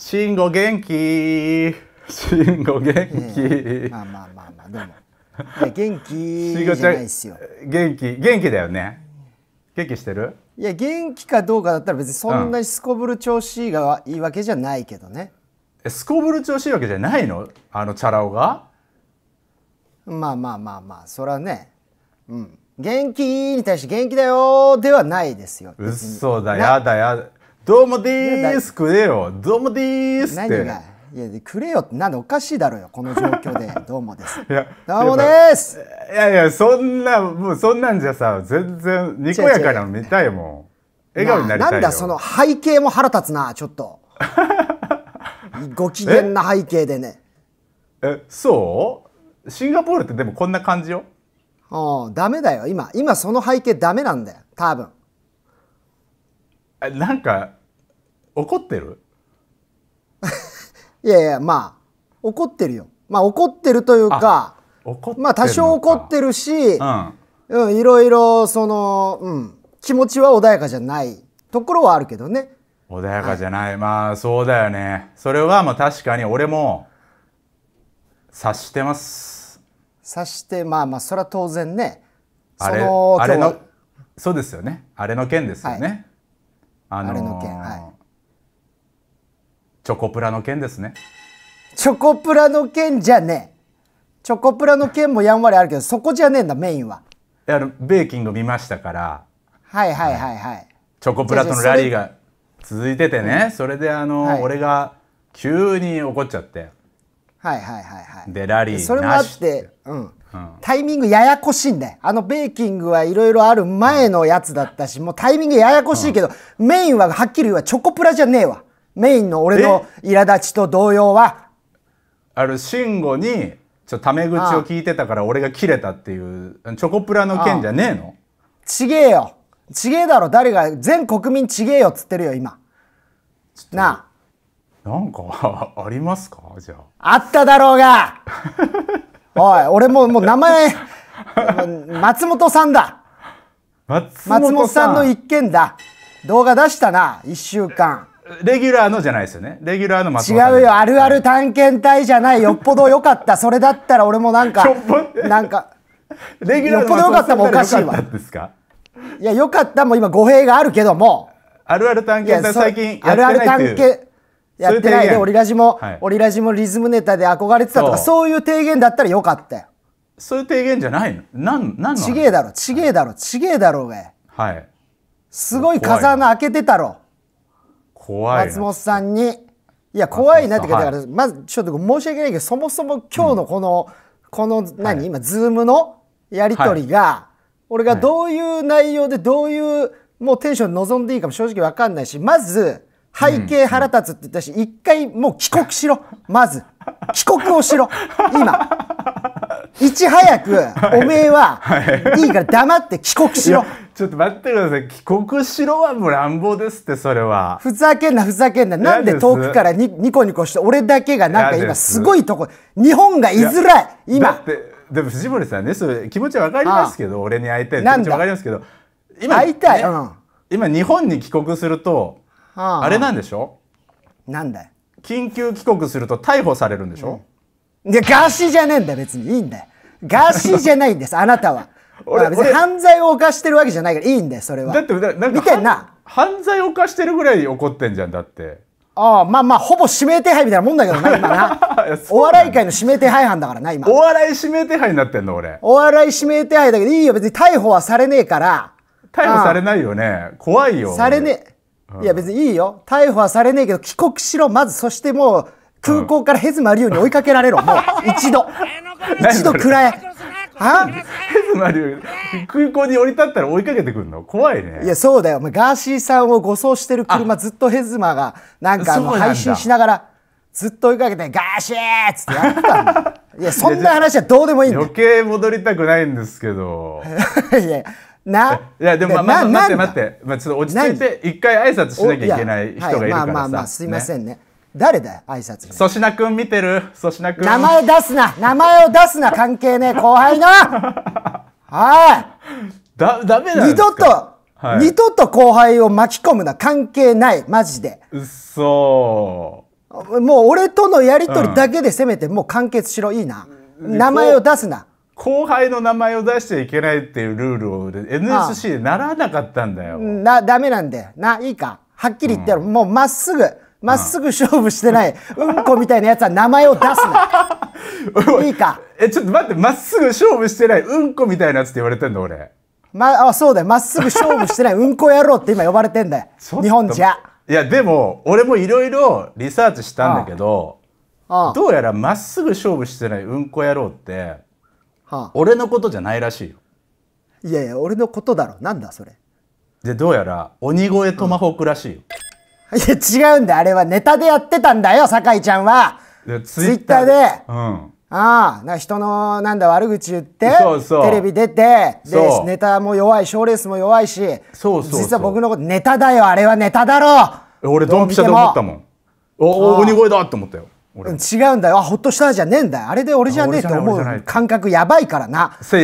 慎吾元気慎吾元気、まあまあまあまあでも元気じゃないですよ元気元気だよね元気してるいや元気かどうかだったら別にそんなにすこぶる調子がいいわけじゃないけどね、うん、すこぶる調子いいわけじゃないのあのチャラ男がまあまあまあまあそれはねうん元気に対して元気だよではないですよ嘘だやだやだどうもですくれよどうもですって何がいやくれよってなんでおかしいだろうよこの状況で どうもですいやどうもですいやいやそんなもうそんなんじゃさ全然にこやかなの見たいもん笑顔になりたいなんだその背景も腹立つなちょっと ご機嫌な背景でねえそうシンガポールってでもこんな感じようんダメだよ今今その背景ダメなんだよ多分なんか怒ってる いやいやまあ怒ってるよまあ怒ってるというかまあ多少怒ってるし、うん、いろいろその、うん、気持ちは穏やかじゃないところはあるけどね穏やかじゃない、はい、まあそうだよねそれはまあ確かに俺も察してます察してまあまあそれは当然ねあれのそうですよねあれの件ですよね、はい、あのー、あれの件はいチョコプラの件ですねチョコプラの件じゃねえチョコプラの件もやんわりあるけどそこじゃねえんだメインはあのベーキング見ましたからはいはいはいはい、チョコプラとのラリーが続いててねそれ,、であの、はい、俺が急に怒っちゃってはいはいはいはいでラリーそれもあってうん、うん、タイミングややこしいんだよあのベーキングはいろいろある前のやつだったし、うん、もうタイミングややこしいけど、うん、メインははっきり言うわチョコプラじゃねえわメインの俺の苛立ちと同様はある慎吾にちょタメ口を聞いてたから俺が切れたっていうチョコプラの件じゃねえのちげえよちげえだろ誰が全国民ちげえよっつってるよ今なあなんか ありますかじゃああっただろうが おい俺ももう名前 松本さんだ松本さんの一件だ動画出したな1週間レギュラーのじゃないですよね。レギュラーの松本違うよ。あるある探検隊じゃない。よっぽど良かった。それだったら俺もなんか、なんか、レギュラーよっぽど良かったもおかしいわ。いや、良かったも今語弊があるけども。あるある探検隊最近あるある探検やってないで、オリラジも、はい、オリラジもリズムネタで憧れてたとか、そういう提言だったらよかったよ。そういう提言じゃないのなんなんのちげえだろ、ちげえだろ、ちげえだろ、上。はい。すごい風穴開けてたろ。怖い松本さんにいや怖いなってかだから、はい、まずちょっと申し訳ないけどそもそも今日のこの、うん、この何、はい、今ズームのやり取りが、はい、俺がどういう内容でどういうもうテンション望んでいいかも正直分かんないしまず背景腹立つって言ったし、一回もう帰国しろまず帰国をしろ今いち早くおめえは、い、いから黙って帰国しろちょっと待ってください帰国しろはもう乱暴ですってそれはふざけんなふざけんななんで遠くからにニコニコして俺だけがなんか今すごいとこ日本が居づらい今だってでも藤森さんねそれ気持ちわかりますけど俺に会いたい気持ちわかりますけど今会いたい、うん、今日本に帰国するとあれなんでしょなんだよ緊急帰国すると逮捕されるんでしょ、うん、いやガーシーじゃねえんだ別にいいんだよガーシーじゃないんですあなたは俺、ま別に犯罪を犯してるわけじゃないからいいんだよそれはだってなん見てんな犯罪を犯してるぐらい怒ってんじゃんだってああまあまあほぼ指名手配みたいなもんだけどな 今なお笑い界の指名手配犯だからな今お笑い指名手配になってんの俺お笑い指名手配だけどいいよ別に逮捕はされねえから逮捕されないよね怖いよされねえ、いや別にいいよ逮捕はされねえけど帰国しろまずそしてもう空港からヘズマリュウに追いかけられろ、うん、もう一度 一度くらえはヘズマリュウ、空港に降り立ったら追いかけてくるの怖いね。いや、そうだよ。ガーシーさんを護送してる車、ずっとヘズマが、なんかあの配信しながら、ずっと追いかけて、ガーシーっつってやってたの。いや、そんな話はどうでもいいんだ余計戻りたくないんですけど。いや、な。いや、でも、まあ、待って待って。まあ、ちょっと落ち着いて、一回挨拶しなきゃいけない人がいるからさ。まあまあまあ、すいませんねね誰だよ挨拶粗品君見てる粗品君名前出すな名前を出すな関係ねえ後輩の はいだダメだ二度と、はい、二度と後輩を巻き込むな関係ないマジでうっそもう俺とのやり取りだけでせめてもう完結しろいいな、うん、名前を出すな後輩の名前を出しちゃいけないっていうルールを NSC で習わなかったんだよああなダメなんだよないいかはっきり言ってやろう、うん、もうまっすぐまっすぐ勝負してない、うんこみたいなやつは名前を出すな。いいか。え、ちょっと待って、まっすぐ勝負してない、うんこみたいなやつって言われてんの、俺。まあ、そうだよ。まっすぐ勝負してない、うんこ野郎って今呼ばれてんだよ。日本じゃ。いや、でも、俺もいろいろリサーチしたんだけど、ああどうやらまっすぐ勝負してないうんこ野郎って、あ俺のことじゃないらしいよ。いやいや、俺のことだろ。なんだ、それ。で、どうやら、鬼越トマホークらしいよ。うんいや違うんだあれはネタでやってたんだよ酒井ちゃんはツイッターで、うん、ああな人のなんだ悪口言ってテレビ出てでネタも弱い賞ーレースも弱いし実は僕のことネタだよあれはネタだろ俺ドンピシャで思ったもんおお鬼声だって思ったよ違うんだよあほっとしたじゃねえんだよあれで俺じゃねえと思う感覚やばいからな違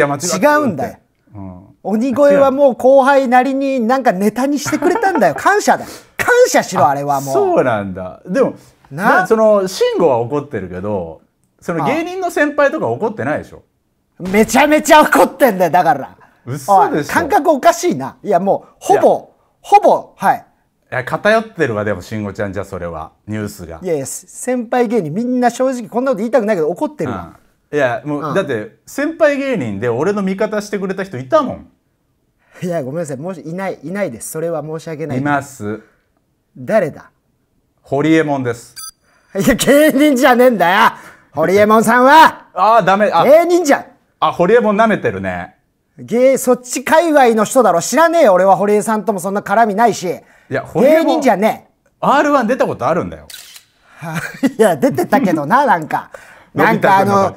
うんだよ、うん、鬼越はもう後輩なりになんかネタにしてくれたんだよ 感謝だよ謝しろあれはもうそうなんだでもなその慎吾は怒ってるけどその芸人の先輩とか怒ってないでしょめちゃめちゃ怒ってんだよだから嘘でしょ感覚おかしいないやもうほぼほぼはいいや偏ってるわでも慎吾ちゃんじゃそれはニュースがいやいや先輩芸人みんな正直こんなこと言いたくないけど怒ってるわ、うん、いやもう、うん、だって先輩芸人で俺の味方してくれた人いたもんいやごめんなさいもしいないいないですそれは申し訳ないいます誰だホリエモンです。いや、芸人じゃねえんだよホリエモンさんはああ、ダメ。芸人じゃあ、ホリエモン舐めてるね。芸、そっち界隈の人だろ。知らねえよ。俺は堀江さんともそんな絡みないし。いや、芸人じゃねえ。R1 出たことあるんだよ。いや、出てたけどな、なんか。なんかあの、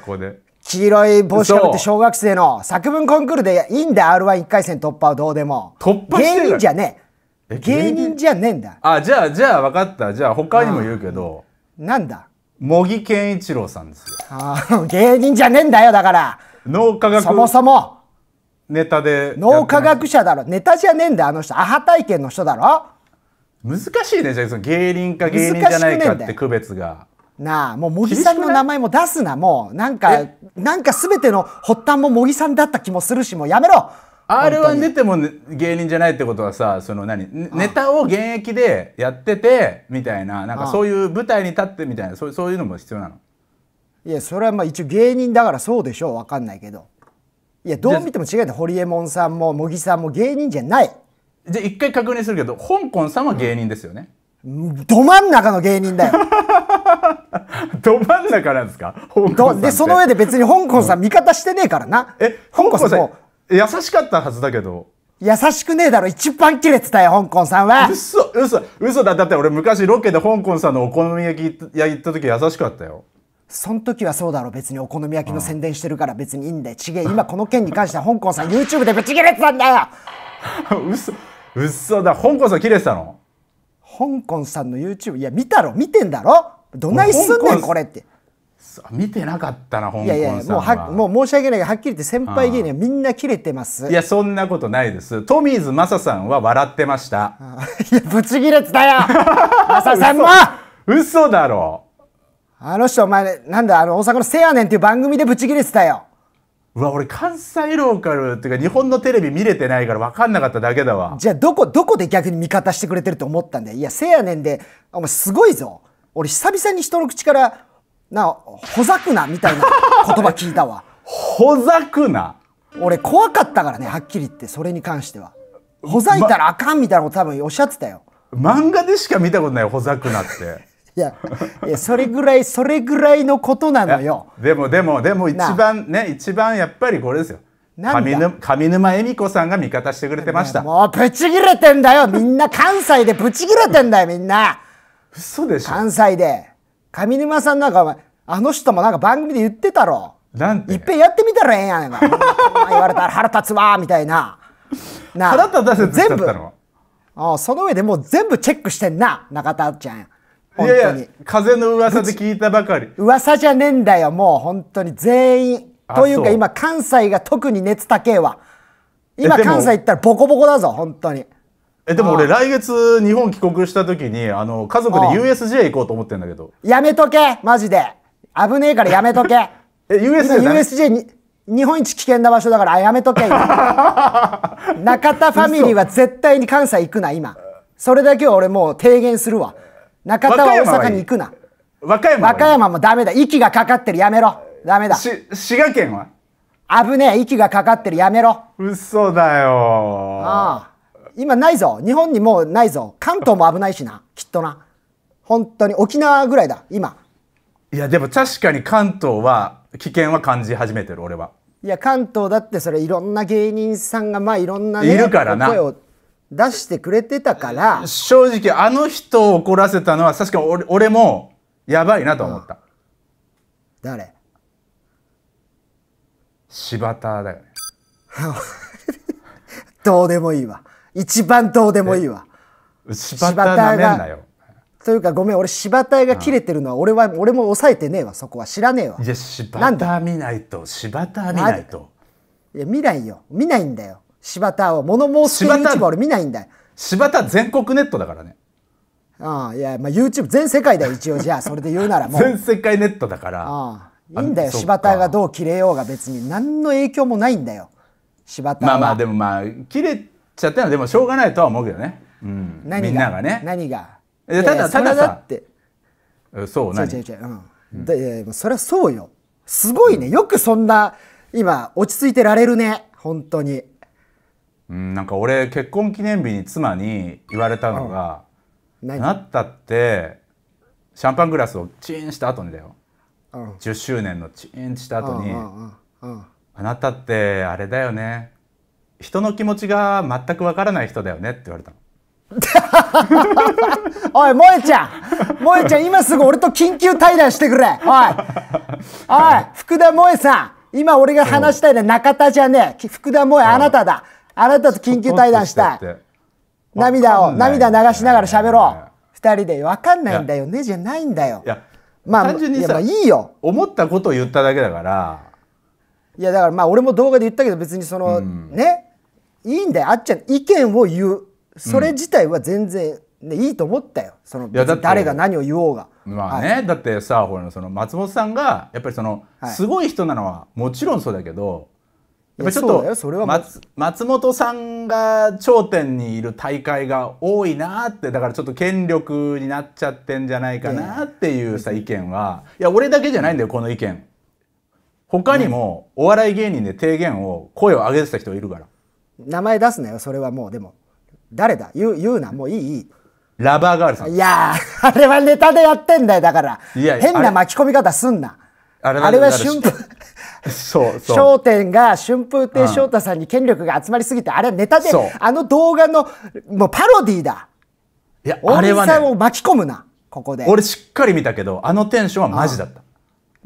黄色い帽子かぶって小学生の作文コンクールでいいんだよ、R11 回戦突破はどうでも。突破芸人じゃねえ。芸人じゃねえんだあじゃあじゃあ分かったじゃあ他にも言うけど、ん、なんだ茂木健一郎さんですよああ、芸人じゃねえんだよだから脳科学そもそもネタで脳科学者だろネタじゃねえんだあの人アハ体験の人だろ難しいねじゃあその芸人か芸人じゃないかって区別が。なあもう茂木さんの名前も出すなもうなんかなんか全ての発端も茂木さんだった気もするしもうやめろ R1 出ても芸人じゃないってことはさその何ネタを現役でやっててみたいななんかそういう舞台に立ってみたいなそうそういうのも必要なのいやそれはまあ一応芸人だからそうでしょう分かんないけどいやどう見ても違う堀エモ門さんも茂木さんも芸人じゃないじゃあ一回確認するけど香港さんは芸人ですよね、うん、ど真ん中の芸人だよ ど真ん中なんですかでその上で別に香港さん味方してねえからな、うん、え香港さん優しかったはずだけど優しくねえだろ一番キレてたよ香港さんは嘘嘘嘘だだって俺昔ロケで香港さんのお好み焼き屋行った時優しかったよそん時はそうだろ別にお好み焼きの宣伝してるから別にいいんでちげえ今この件に関しては香港さん YouTube でぶち切れてたんだよ 嘘嘘だ香港さんキレてたの香港さんの YouTube いや見たろ見てんだろどないすんねんこれって見てなかったな香港いやいやもうはもう申し訳ないがはっきり言って先輩芸人はみんな切れてますいやそんなことないですトミーズマサさんは笑ってました いやぶち切れてたよ マサさんも嘘だろあの人お前なんだあの大阪の「せやねん」っていう番組でぶち切れてたようわ俺関西ローカルっていうか日本のテレビ見れてないから分かんなかっただけだわじゃあどこどこで逆に味方してくれてると思ったんだよいやせやねんでお前すごいぞ俺久々に人の口からなほざくなみたいな言葉聞いたわほざくな俺怖かったからねはっきり言ってそれに関してはほざいたらあかんみたいなこと多分おっしゃってたよ、ま、漫画でしか見たことないほざくなって いやいやそれぐらいそれぐらいのことなのよでもでもでも一番ね一番やっぱりこれですよ上沼恵美子さんが味方してくれてました、もうブチギレてんだよみんな関西でブチギレてんだよみんな嘘でしょ関西で上沼さんなんかお前あの人もなんか番組で言ってたろなんていっぺんやってみたらええんやねん 言われたら腹立つわみたいなな腹立たせてったあその上でもう全部チェックしてんな中田ちゃんいやいや風の噂で聞いたばかり噂じゃねえんだよもう本当に全員というか今関西が特に熱高えわ今関西行ったらボコボコだぞ本当にえでも俺来月日本帰国した時にあの家族で USJ 行こうと思ってんだけどやめとけマジで危ねえからやめとけ え USJ, USJ に日本一危険な場所だからやめとけ 中田ファミリーは絶対に関西行くな今それだけは俺もう提言するわ中田は大阪に行くな和歌山和歌山もダメだ息がかかってるやめろダメだ滋賀県は危ねえ息がかかってるやめろ嘘だよああ今ないぞ日本にもうないぞ関東も危ないしなきっとな本当に沖縄ぐらいだ今いやでも確かに関東は危険は感じ始めてる俺はいや関東だってそれいろんな芸人さんがまあいろんな、ね、いるからな声を出してくれてたから正直あの人を怒らせたのは確か俺俺もやばいなと思った、うん、誰柴田だよね どうでもいいわ一番どうでもいいわ柴田がというかごめん俺柴田が切れてるのは俺は、俺も抑えてねえわそこは知らねえわいや柴田見ないと柴田見ないといや見ないよ見ないんだよ柴田を物申す YouTube 俺見ないんだよ柴田全国ネットだからねああいや、まあ、YouTube 全世界だよ一応じゃあそれで言うならもう 全世界ネットだからああいいんだよ柴田がどう切れようが別に何の影響もないんだよ柴田はまあまあでもまあ切れちゃったのでもしょうがないとは思うけどね、うん、みんながね何がただただだってそう何違う違う、うん、でそりゃそうよすごいね、よくそんな今落ち着いてられるね本当にうんなんか俺結婚記念日に妻に言われたのが、うん、なったってシャンパングラスをチーンした後にだよ、うん、10周年のチーンした後に、うんうんうんうん、あなたってあれだよね人の気持ちが全くわからない人だよねって言われたの。おい萌えちゃん萌えちゃん今すぐ俺と緊急対談してくれおいおい福田萌えさん今俺が話したいのは中田じゃねえ福田萌えあなただあなたと緊急対談したい涙を涙流しながら喋ろう二人で分かんないんだよねじゃないんだよいや、まあ単純にさいいよ思ったことを言っただけだからいやだからまあ俺も動画で言ったけど別にその、ねいいんだよあっちゃん意見を言うそれ自体は全然、ね、いいと思ったよその誰が何を言おうが。まあね、だってさほらその松本さんがやっぱりその、すごい人なのはもちろんそうだけどやっぱちょっと松松本さんが頂点にいる大会が多いなってだからちょっと権力になっちゃってんじゃないかなっていうさ、意見はいや俺だけじゃないんだよこの意見他にもお笑い芸人で提言を声を上げてた人いるから。名前出すなよそれはもうでも誰だ言う言うなもういいいいラバーガールさんいや あれはネタでやってんだよだからいやいや変な巻き込み方すんなあれあれは春風 そうそう商店が春風亭昇太さんに権力が集まりすぎて、うん、あれはネタであの動画のもうパロディーだいやあれは、ね、さんを巻き込むなここで俺しっかり見たけどあのテンションはマジだった、うん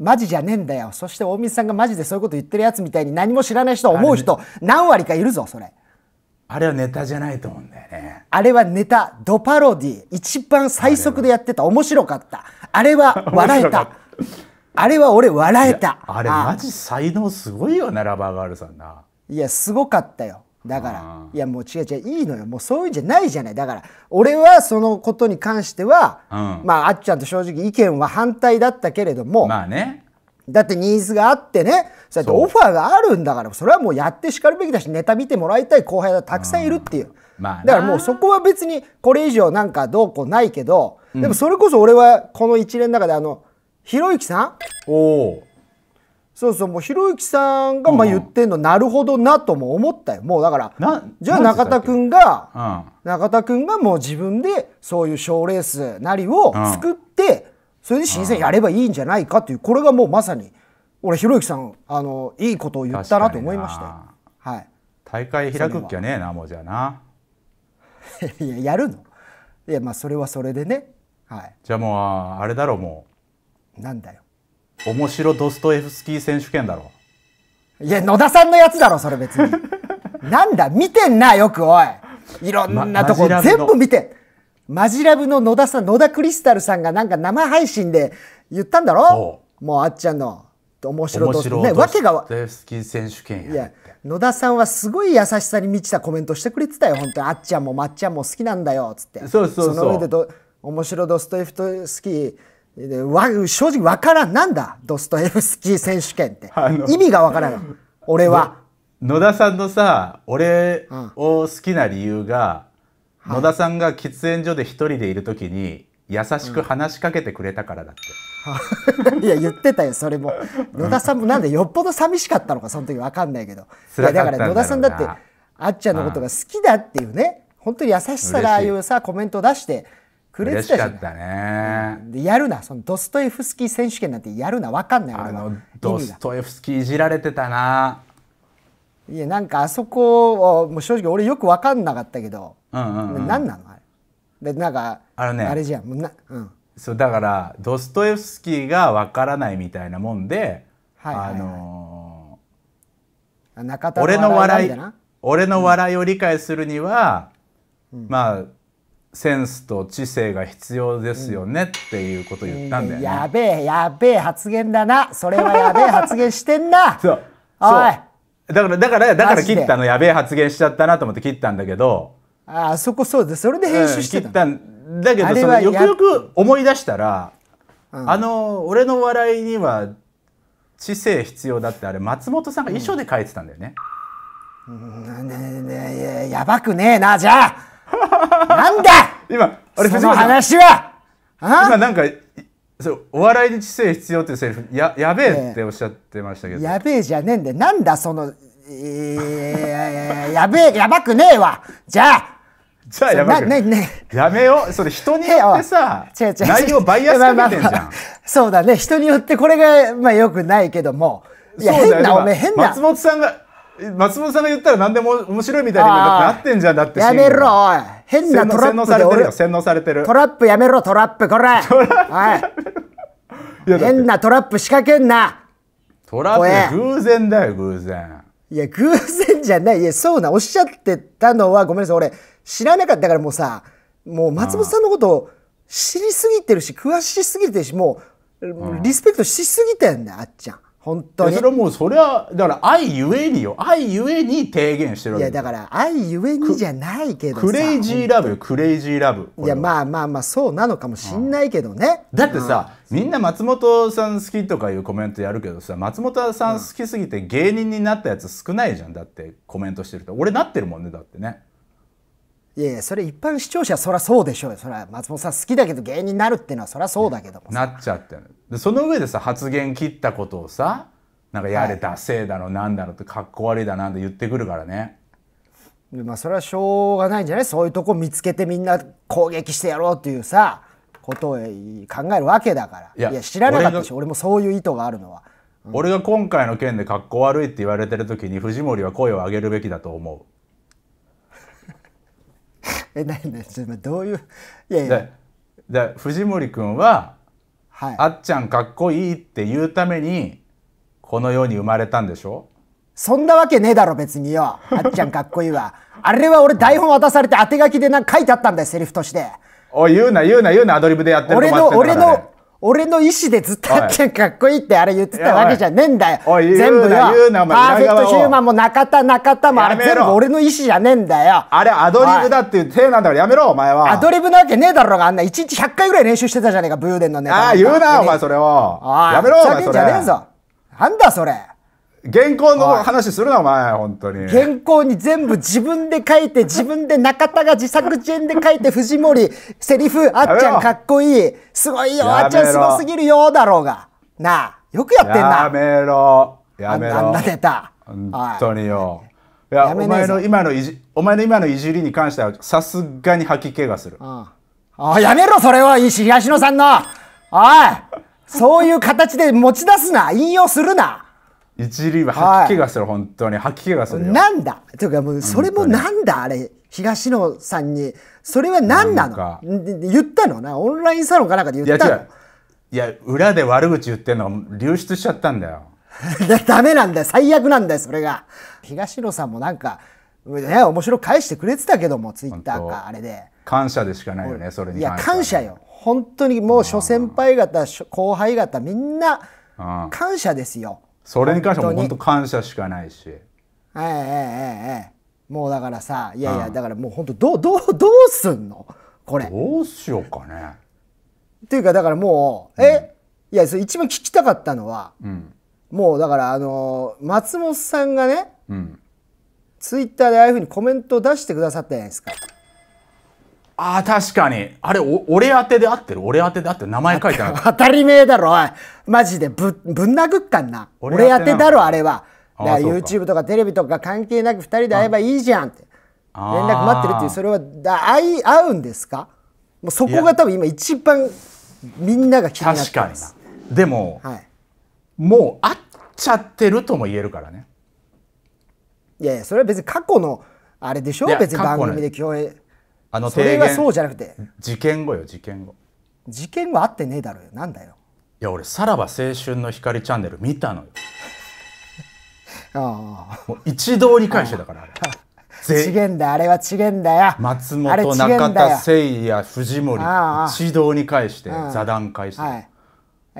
マジじゃねえんだよそして大水さんがマジでそういうこと言ってるやつみたいに何も知らない人思う人何割かいるぞそれあれはネタじゃないと思うんだよねあれはネタドパロディ一番最速でやってた面白かったあれは笑えたあれは俺笑えたあれマジ才能すごいよねラバーガールさんないやすごかったよだからいやもう違う違ういいのよもうそういうんじゃないじゃないだから俺はそのことに関しては、うん、まああっちゃんと正直意見は反対だったけれどもまあねだってニーズがあってねそうやってオファーがあるんだからそれはもうやってしかるべきだしネタ見てもらいたい後輩がたくさんいるっていう、うん、まあ、だからもうそこは別にこれ以上なんかどうこうないけど、うん、でもそれこそ俺はこの一連の中であのひろゆきさんおおそうそうもうひろゆきさんがまあ言ってんの、なるほどなとも思ったよもうだからじゃあ中田君が、中田君がもう自分でそういう賞レースなりを作って、それで新鮮やればいいんじゃないかというこれがもうまさに俺ひろゆきさんあのいいことを言ったなと思いましたはい、大会開くっきゃねえなもうじゃあな いややるのいやまあそれはそれでねはいじゃあもうあれだろうもうなんだよ面白ドストエフスキー選手権だろいや野田さんのやつだろそれ別に なんだ見てんなよくおいいろんなとこ、ま、全部見てマジラブの野田さん野田クリスタルさんがなんか生配信で言ったんだろもうあっちゃんの面白ドスドストエフスキー選手権や野田さんはすごい優しさに満ちたコメントしてくれてたよ本当にあっちゃんもまっちゃんも好きなんだよつってそうそうそうの上で面白ドストエフスキーわ正直わからんなんだドストエフスキー選手権って意味がわからん俺は野田さんのさ俺を好きな理由が、うん、野田さんが喫煙所で一人でいるときに優しく話しかけてくれたからだって、うん、いや言ってたよそれも野田さんもなんでよっぽど寂しかったのかその時わかんないけどいやだから野田さんだってあっちゃんのことが好きだっていうね、ん、本当に優しさがああいうさコメントを出してくれてたじゃん。ったね、うん、やるな、そのドストエフスキー選手権なんてやるな、わかんないあのドストエフスキーいじられてたな。いや、なんかあそこを、もう正直俺よくわかんなかったけど、うんうんうん、何なのあれ。で、なんか、あのね、あれじゃん。もうなうん、そうだから、ドストエフスキーがわからないみたいなもんで、はいはいはい、あのー、中田の俺の笑い、俺の笑いを理解するには、うん、まあ、センスと知性が必要ですよねっていうこと言ったんだよね、やべえやべえ発言だなそれはやべえ 発言してんなそうおいだからだからだから切ったのやべえ発言しちゃったなと思って切ったんだけどあそこそうですそれで編集してた,、ん、だけどそのよくよく思い出したら、あの俺の笑いには知性必要だってあれ松本さんが遺書で書いてたんだよね、うん、ん、やばくねえなじゃあなんだ今、あれ藤本話は今なんか、そうお笑いに知性必要っていうセリフややべえっておっしゃってましたけど、えー、やべえじゃねえんでなんだその、えー、やべえやばくねえわじゃあじゃあやばくねねやめようそれ人によってさ内容バイアスてんじゃん、まあまあまあ、そうだね人によってこれがまあよくないけどもいや変なおめえ変な松本さんが松本さんが言ったら何でも面白いみたいになってんじゃんだってやめろおい変なトラップでよ洗脳されてるトラップやめろトラップこれおい変なトラップ仕掛けんなトラップ偶然だよ偶然いや偶然じゃないいやそうなおっしゃってたのはごめんなさい俺知らなかったからもうさもう松本さんのこと知りすぎてるし詳しすぎてるしもうリスペクトしすぎてんだあっちゃん本当にそれはもうそれはだから愛ゆえによ愛ゆえに提言してるわけいやだから愛ゆえにじゃないけどクレイジーラブクレイジーラブいやまあまあまあそうなのかもしんないけどね、だってさ、みんな松本さん好きとかいうコメントやるけどさ松本さん好きすぎて芸人になったやつ少ないじゃんだってコメントしてると俺なってるもんねだってねいやいやそれ一般視聴者そりゃそうでしょうよそれは松本さん好きだけど芸人になるっていうのはそりゃそうだけども、なっちゃってるでその上でさ発言切ったことをさなんかやれたせいだろなんだろってかっこ悪いだなんて言ってくるからねまあそれはしょうがないんじゃないそういうとこ見つけてみんな攻撃してやろうっていうさことを考えるわけだからいや知らなかったでしょ俺もそういう意図があるのは、うん、俺が今回の件でかっこ悪いって言われてる時に藤森は声を上げるべきだと思うえなどういういやいやで藤森君は、はい、あっちゃんかっこいいって言うためにこの世に生まれたんでしょそんなわけねえだろ別によあっちゃんかっこいいわあれは俺台本渡されて当て書きでなんか書いてあったんだよセリフとしておい言うな言うな言うなアドリブでやってる俺の俺の俺の意思でずっとやっちゃんかっこいいってあれ言ってたわけじゃねえんだよ。全部よ。パーフェクトヒューマンも中田中田もあれ全部俺の意思じゃねえんだよ。あれアドリブだっていう体なんだからやめろお前は。アドリブなわけねえだろうがあんな1日100回ぐらい練習してたじゃねえか武勇伝のネタ。ああ言うなお前それを。やめろお前それ。じゃねえぞ。なんだそれ。原稿の話するなお前本当に原稿に全部自分で書いて自分で中田が自作自演で書いて藤森セリフあっちゃんかっこいいすごいよあっちゃんすごすぎるよだろうがなあよくやってんなやめろやめろあんなネタ本当によいやお前の今のいじお前の今のいじりに関してはさすがに吐き気がするああやめろそれは、石東野さんのおいそういう形で持ち出すな引用するな一バー吐き気がする、はい、本当に吐き気がするなんだというかもうそれもなんだあれ東野さんにそれは何なの言ったのなオンラインサロンかなんかで言ったのいや裏で悪口言ってんの流出しちゃったんだよ ダメなんだよ最悪なんだよそれが東野さんもなんかね面白く返してくれてたけどもツイッターかあれで感謝でしかないよねそれにいや感謝よ本当にもう諸先輩方後輩方みんな感謝ですよ、それに関しては本当感謝しかないしええええええもうだからさいやいや、うん、だからもう本当どうどうどうすんのこれどうしようかねっていうかだからもうえ、うん、いやそれ一番聞きたかったのは、うん、もうだからあの松本さんがね、うん、ツイッターでああいうふうにコメントを出してくださったじゃないですかああ、確かに。あれ、お、俺宛てで合ってる俺宛てで合ってる名前書いてない。当たり前だろ、おい。マジでぶ、ぶん殴っかんな。俺宛てだろ、あれは。だ YouTube とかテレビとか関係なく2人で会えばいいじゃんって。連絡待ってるっていう、それは、だ会い、会うんですかもうそこが多分今一番みんなが気になってます。確かにな。でも、はい、もう会っちゃってるとも言えるからね。いやいや、それは別に過去の、あれでしょ別に番組で共演。あのそれがそうじゃなくて事件後よ事件後事件後あってねえだろよなんだよいや俺さらば青春の光チャンネル見たのよ ああ一堂に会してだからあれ 違えんだあれは違えんだよ松本中田誠也藤森一堂に会して座談会して、はい、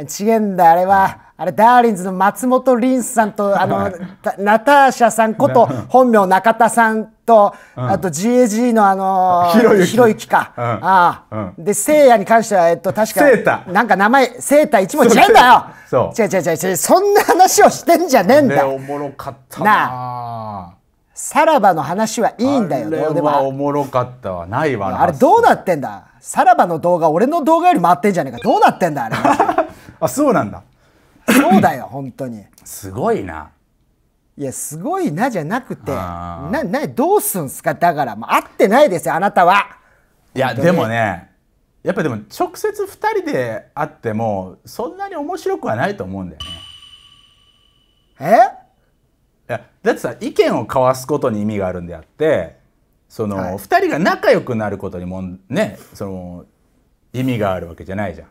違えんだあれは、あれダーリンズの松本凛さんとあの、はい、ナターシャさんこと本名中田さんと、あと GAG のあのー、ひろゆきか、うん、ああ、うん、でせいやに関してはえっと確かセータなんか名前せいた一文違うんだよ違う違う違う違うそんな話をしてんじゃねえんだよおもろかったなあさらばの話はいいんだよどうでもおもろかったわないわあれどうなってんださらばの動画俺の動画より回ってんじゃねえかどうなってんだあれ あそうなんだそうだよ本当にすごいないやすごいなじゃなくてななどうすんすかだから、ま合ってないですよあなたはいやでもねやっぱでも直接2人で会ってもそんなに面白くはないと思うんだよねえいやだってさ意見を交わすことに意味があるんであってその、はい、2人が仲良くなることにもねその意味があるわけじゃないじゃん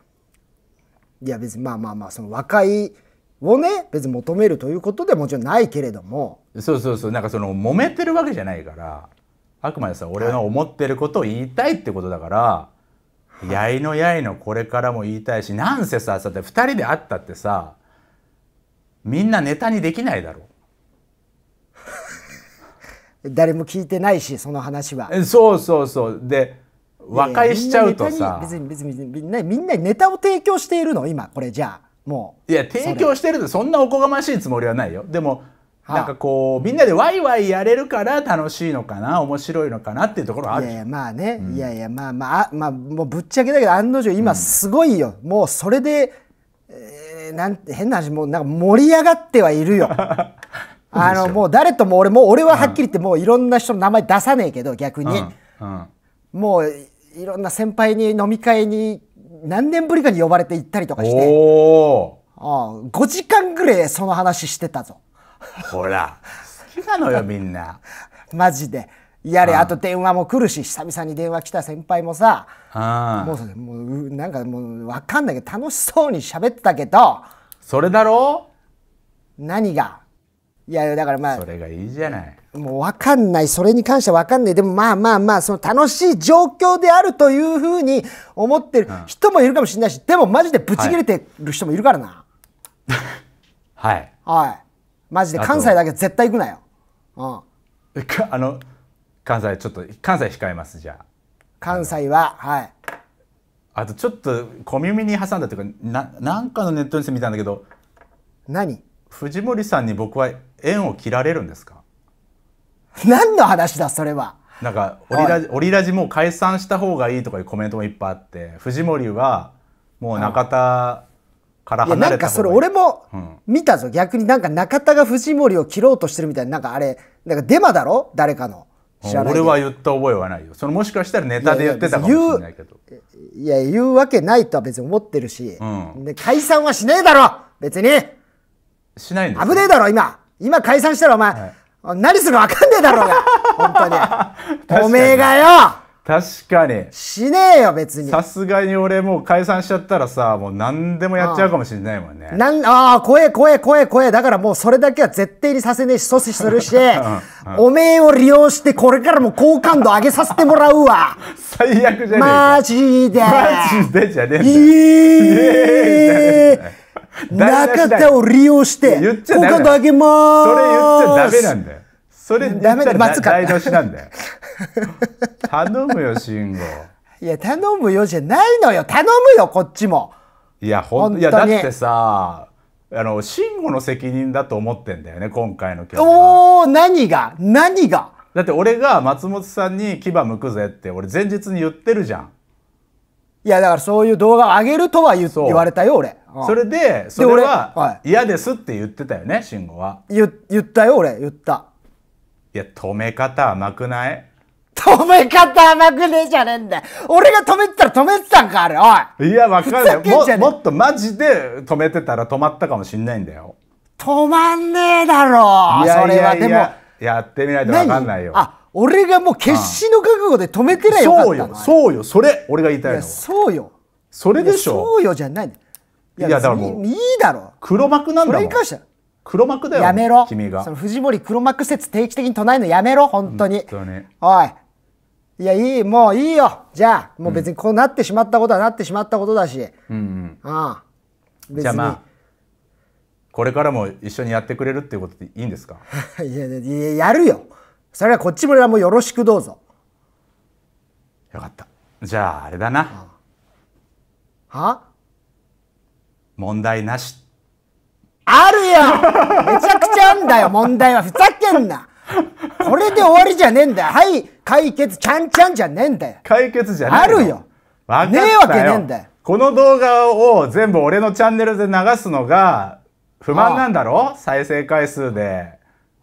いや別にまあまあまあその和解をね別に求めるということでもちろんないけれどもそうそうそうなんかその揉めてるわけじゃないからあくまでさ俺の思ってることを言いたいってことだから、はい、やいのやいのこれからも言いたいしなんせささて2人で会ったってさみんなネタにできないだろう 誰も聞いてないしその話はそうそうそうで和解しちゃうとさ別に別に別にみんなにネタを提供しているの今これじゃあもういや提供してるのそんなおこがましいつもりはないよでもなんかこうみんなでワイワイやれるから楽しいのかな面白いのかなっていうところあるいやいやまあね、うん、いやいやまあまああまあもうぶっちゃけだけど案の定今すごいよ、うん、もうそれで、えー、なんて変な話もうなんか盛り上がってはいるよ あのもう誰とも俺も俺ははっきり言ってもういろんな人の名前出さねえけど逆に、うん、もういろんな先輩に飲み会に何年ぶりかに呼ばれて行ったりとかしてあ5時間ぐらいその話してたぞほら好きなのよみんな マジでやれあと電話も来るし久々に電話来た先輩もさもうもうなんかもう分かんないけど楽しそうに喋ってたけどそれだろ何がいやだからまあそれがいいじゃないもう分かんないそれに関しては分かんないでもまあまあまあその楽しい状況であるというふうに思ってる人もいるかもしれないし、うん、でもマジでブチ切れてる人もいるからなはいはいマジで関西だけ絶対行くなようんあの関西ちょっと関西控えますじゃあ関西ははいあとちょっと小耳に挟んだというかななんかのネットニュース見たんだけど何藤森さんに僕は縁を切られるんですか何の話だそれはなんかオリラジ「オリラジもう解散した方がいい」とかいうコメントもいっぱいあって藤森はもう中田から離れた方がいいいなんかそれ俺も見たぞ、うん、逆になんか中田が藤森を切ろうとしてるみたいななんかあれなんかデマだろ誰かの。俺は言った覚えはないよそのもしかしたらネタで言ってたかもしれないけどいや言うわけないとは別に思ってるし、うん、解散はしねえだろ別にしないんです危ねえだろ今今解散したらお前、はい、何するか分かんねえだろうが 本当におめえがよ確かにしねえよ別にさすがに俺もう解散しちゃったらさもう何でもやっちゃうかもしれないもんねなんああ怖え怖え怖え怖えだからもうそれだけは絶対にさせねえし阻止するし、うんうん、おめえを利用してこれからも好感度上げさせてもらうわ最悪じゃねえマジでマジでじゃねえんだよ、えー中田を利用して、好感度上げますそれ言っちゃダメなんだよ。それダメだ、松台無なんだよ。頼むよ、慎吾。いや、頼むよじゃないのよ。頼むよ、こっちも。いや、ほん、いや、だってさ、あの、慎吾の責任だと思ってんだよね、今回の件おお何が何がだって俺が松本さんに牙むくぜって、俺前日に言ってるじゃん。いやだからそういう動画を上げるとは言言われたよ俺、うん、それでそれは嫌ですって言ってたよね慎吾は言ったよ俺言ったいや止め方甘くない止め方甘くねえじゃねえんだよ俺が止めてたら止めてたんかあれおいいや分かんないももっとマジで止めてたら止まったかもしんないんだよ止まんねえだろいやそれはでもやってみないと分かんないよあ俺がもう決死の覚悟で止めてりゃよかそうよそうよそれ俺が言いたいのいそうよそれでしょそうよじゃないいやだからもういいだろ黒幕なんだもんそれに関しては黒幕だよやめろ君がその藤森黒幕説定期的に唱えるのやめろ本当に本当においいやいいもういいよじゃあもう別にこうなってしまったことはなってしまったことだしうんうんああ別にじゃあまあこれからも一緒にやってくれるっていうことでいいんですか いややるよそれはこっち村もよろしくどうぞよかったじゃああれだなは問題なしあるよめちゃくちゃあんだよ問題はふざけんなこれで終わりじゃねえんだよはい解決ちゃんちゃんじゃねえんだよ解決じゃねえあるよわねえわけねえんだよこの動画を全部俺のチャンネルで流すのが不満なんだろ再生回数で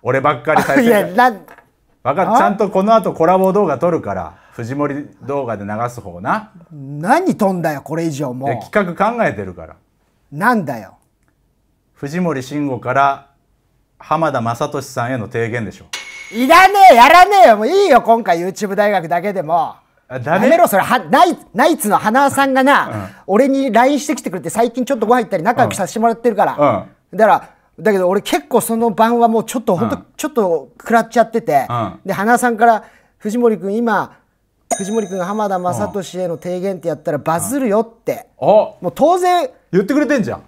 俺ばっかり再生回数分かちゃんとこの後コラボ動画撮るから藤森動画で流す方な何飛んだよこれ以上もう企画考えてるからなんだよ藤森慎吾から浜田雅俊さんへの提言でしょいらねえやらねえよもういいよ今回 YouTube 大学だけでもダメろそれはナイナイツの花さんがな、うん、俺に LINE してきてくれて最近ちょっとご飯行ったり仲良くさせてもらってるから、うん、だからだけど俺結構その晩はもうちょっと本当、うん、ちょっと食らっちゃってて、うん、で花さんから藤森君今藤森君が浜田雅俊への提言ってやったらバズるよって、うん、もう当然言ってくれてんじゃん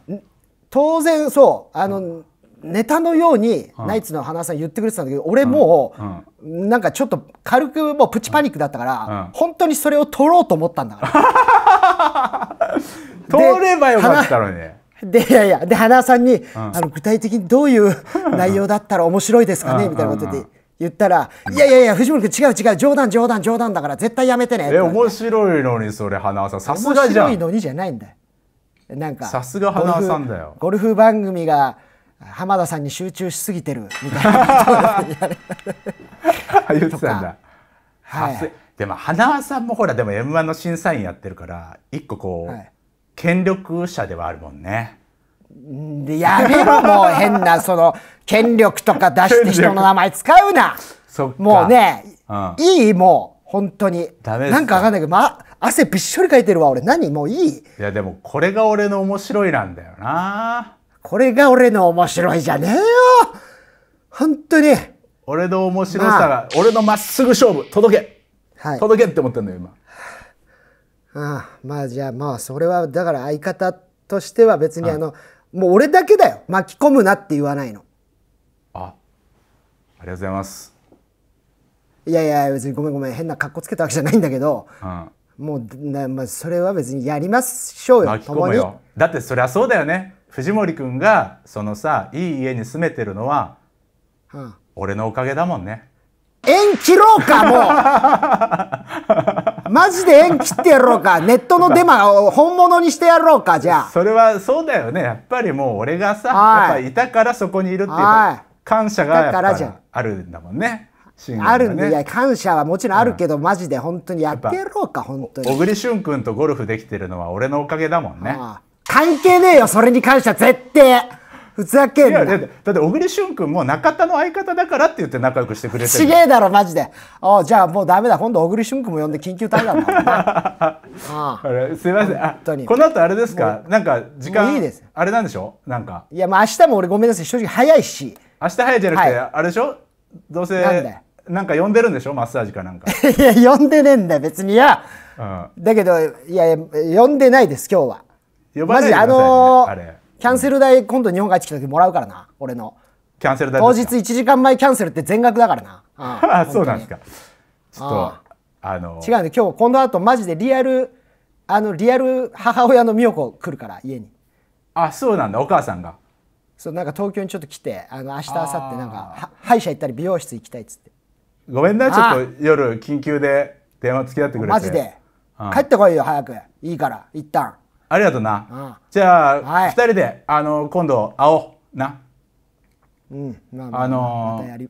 当然そうあの、うん、ネタのように、ナイツの花さん言ってくれてたんだけど俺もう、うん、なんかちょっと軽くもうプチパニックだったから、うん、本当にそれを取ろうと思ったんだから 取ればよかったのにでいやいやで花さんに、うん、あの具体的にどういう 内容だったら面白いですかね、みたいなことで。言ったら、いやいやいや、藤森君、違う違う、冗談、冗談、冗談だから、絶対やめてね。え、面白いのに、それ、花さん、さすがじゃん。面白いのにじゃないんだよ。なんか、さすが花さんだよ。ゴルフ番組が、浜田さんに集中しすぎてるみたいな 言ってたんだ、はい、でも花輪さんもほらでも m 1の審査員やってるから一個こう、はい、権力者ではあるもんね。やめろもう変なその 権力とか出して人の名前使うなもうね、うん、いいもう本当にダメなんかわかんないけど、ま、汗びっしょりかいてるわ俺何もういいいやでもこれが俺の面白いなんだよなこれが俺の面白いじゃねえよ本当に俺の面白さが、まあ、俺のまっすぐ勝負届け、はい、届けって思ったんだよ今。ああまあじゃあまあそれはだから相方としては別にあの、もう俺だけだよ巻き込むなって言わないのあありがとうございます、いやいや別にごめんごめん変な格好つけたわけじゃないんだけどうん、もうな、まあ、それは別にやりましょうよ巻き込むよだってそりゃそうだよね藤森くんがそのさいい家に住めてるのはうん俺のおかげだもんね縁切ろうかも マジで縁切ってやろうか ネットのデマを本物にしてやろうかじゃあそれはそうだよねやっぱりもう俺がさ、はい、やっぱいたからそこにいるっていう感謝がやっぱあるんだもんねね、あるんでいや感謝はもちろんあるけど、うん、マジで本当にやってやろうか本当に小栗旬君とゴルフできてるのは俺のおかげだもんね、はあ、関係ねえよそれに関しては絶対ふざけんな。いやだって小栗旬君も中田の相方だからって言って仲良くしてくれてる。げえだろマジで。あじゃあもうダメだ今度小栗旬君も呼んで緊急対談だ。ああすいません。あこの後あれですかなんか時間いいですあれなんでしょなんか。いやまあ明日も俺ごめんなさい正直早いし。明日早いじゃなくて、はい、あれでしょどうせ。なんなんか呼んでるんでしょマッサージかなんか いや呼んでねえんだよ別にいや、うん、だけどいや呼んでないです今日は呼ばないでください、ね、マジあのー、あれキャンセル代今度日本帰ってきた時もらうからな俺のキャンセル代当日1時間前キャンセルって全額だからな あそうなんですかちょっとあの違うね今日この後マジでリアルあのリアル母親の美代子来るから家にあそうなんだお母さんがそうなんか東京にちょっと来てあの明日明後日なんか歯医者行ったり美容室行きたいっつってごめんなちょっと夜緊急で電話付き合ってくれてマジで帰ってこいよ早くいいから一旦ありがとうな、うん、じゃあ、はい、人であの今度会おうなうんまあ、あ、のーま、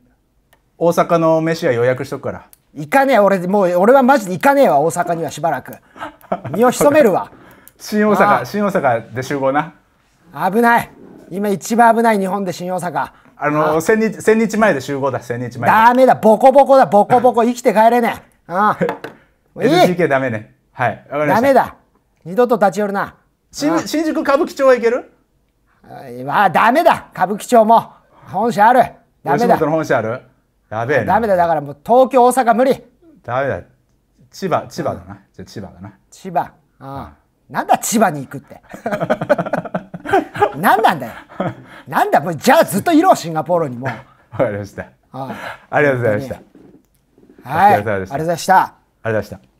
大阪の飯は予約しとくから行かねえ俺もう俺はマジで行かねえわ大阪にはしばらく 身を潜めるわ新大阪新大阪で集合な危ない今一番危ない日本で新大阪あの千日千日前で集合だ千日前ダメだボコボコだボコボコ生きて帰れねえああ LGK ダメねはい分かりましたダメだ二度と立ち寄るな新宿歌舞伎町は行けるあダメだ歌舞伎町も本社あるダメだ本社あるやべえダメだだからもう東京大阪無理ダメだ千葉千葉だな、じゃ千葉だな千葉ああ、なんだ千葉に行くって何 なんだよなんだもうじゃあずっといろシンガポールにもわかりましたああありがとうございましたはいありがとうございましたありがとうございました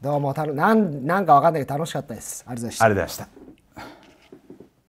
どうもたのなんなんかわかんないけど楽しかったです。ありがとうございました。